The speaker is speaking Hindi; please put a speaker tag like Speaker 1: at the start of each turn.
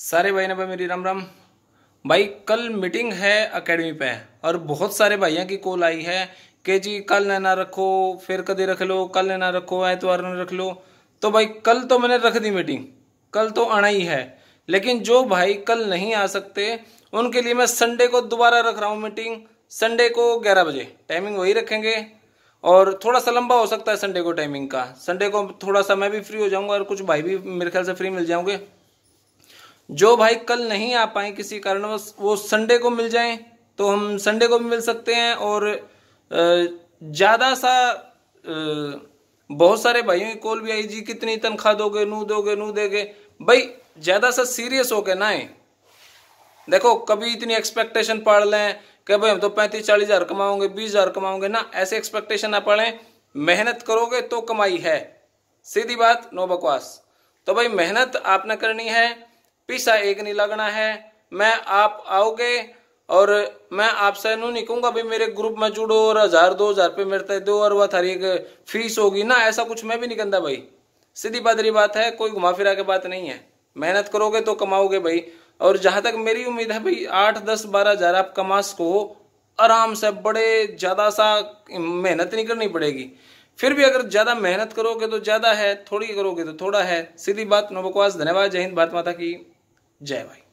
Speaker 1: सारे भाई ने भाई मेरी राम राम भाई कल मीटिंग है एकेडमी पे और बहुत सारे भाइयों की कॉल आई है कि जी कल ना रखो फिर कदे रख लो कल ना रखो एतवार ने रख लो तो भाई कल तो मैंने रख दी मीटिंग कल तो आना ही है लेकिन जो भाई कल नहीं आ सकते उनके लिए मैं संडे को दोबारा रख रहा हूँ मीटिंग संडे को ग्यारह बजे टाइमिंग वही रखेंगे और थोड़ा सा लंबा हो सकता है संडे को टाइमिंग का संडे को थोड़ा सा मैं भी फ्री हो जाऊंगा और कुछ भाई भी मेरे ख्याल से फ्री मिल जाऊंगे जो भाई कल नहीं आ पाए किसी कारणवश वो संडे को मिल जाएं तो हम संडे को भी मिल सकते हैं और ज़्यादा सा बहुत सारे भाइयों की कॉल भी आई जी कितनी तनख्वाह दोगे नू दोगे नू देगे भाई ज़्यादा सा सीरियस हो होके ना है देखो कभी इतनी एक्सपेक्टेशन पाड़ लें कि भाई हम तो पैंतीस चालीस हज़ार कमाओगे बीस हज़ार कमाओगे ना ऐसे एक्सपेक्टेशन ना पढ़ें मेहनत करोगे तो कमाई है सीधी बात नो बकवास तो भाई मेहनत आपने करनी है पीछा एक नहीं लगना है मैं आप आओगे और मैं आपसे नू नहीं कहूंगा भाई मेरे ग्रुप में जुड़ो और हजार दो हजार रुपये मेरे तय दो और वह थारी एक फीस होगी ना ऐसा कुछ मैं भी नहीं कहता भाई सीधी बादरी बात है कोई घुमा फिरा के बात नहीं है मेहनत करोगे तो कमाओगे भाई और जहां तक मेरी उम्मीद है भाई आठ दस बारह हजार आप कमा सको आराम से बड़े ज्यादा सा मेहनत नहीं करनी पड़ेगी फिर भी अगर ज्यादा मेहनत करोगे तो ज्यादा है थोड़ी करोगे तो थोड़ा है सीधी बात नो बकवास धन्यवाद जय हिंद भारत माता की जय भाई